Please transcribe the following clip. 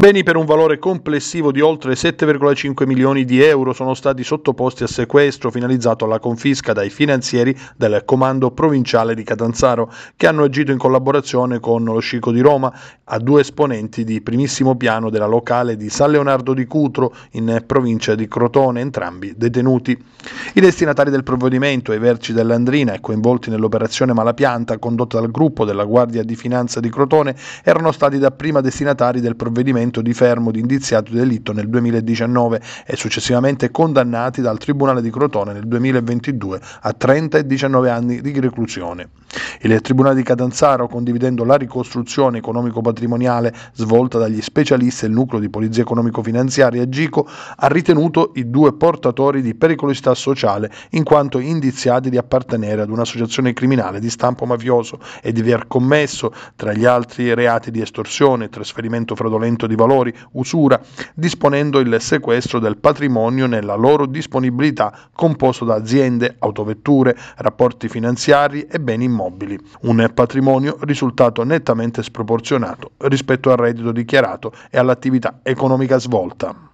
Beni per un valore complessivo di oltre 7,5 milioni di euro sono stati sottoposti a sequestro finalizzato alla confisca dai finanzieri del Comando Provinciale di Catanzaro, che hanno agito in collaborazione con lo Scico di Roma, a due esponenti di primissimo piano della locale di San Leonardo di Cutro, in provincia di Crotone, entrambi detenuti. I destinatari del provvedimento, i verci dell'Andrina e coinvolti nell'operazione Malapianta condotta dal gruppo della Guardia di Finanza di Crotone, erano stati dapprima destinatari del provvedimento procedimento di fermo di indiziati di delitto nel 2019 e successivamente condannati dal Tribunale di Crotone nel 2022 a 30 e 19 anni di reclusione. Il Tribunale di Catanzaro, condividendo la ricostruzione economico-patrimoniale svolta dagli specialisti del nucleo di polizia economico-finanziaria GICO, ha ritenuto i due portatori di pericolosità sociale in quanto indiziati di appartenere ad un'associazione criminale di stampo mafioso e di aver commesso, tra gli altri reati di estorsione, trasferimento fraudolento di valori, usura, disponendo il sequestro del patrimonio nella loro disponibilità composto da aziende, autovetture, rapporti finanziari e beni immobili. Un patrimonio risultato nettamente sproporzionato rispetto al reddito dichiarato e all'attività economica svolta.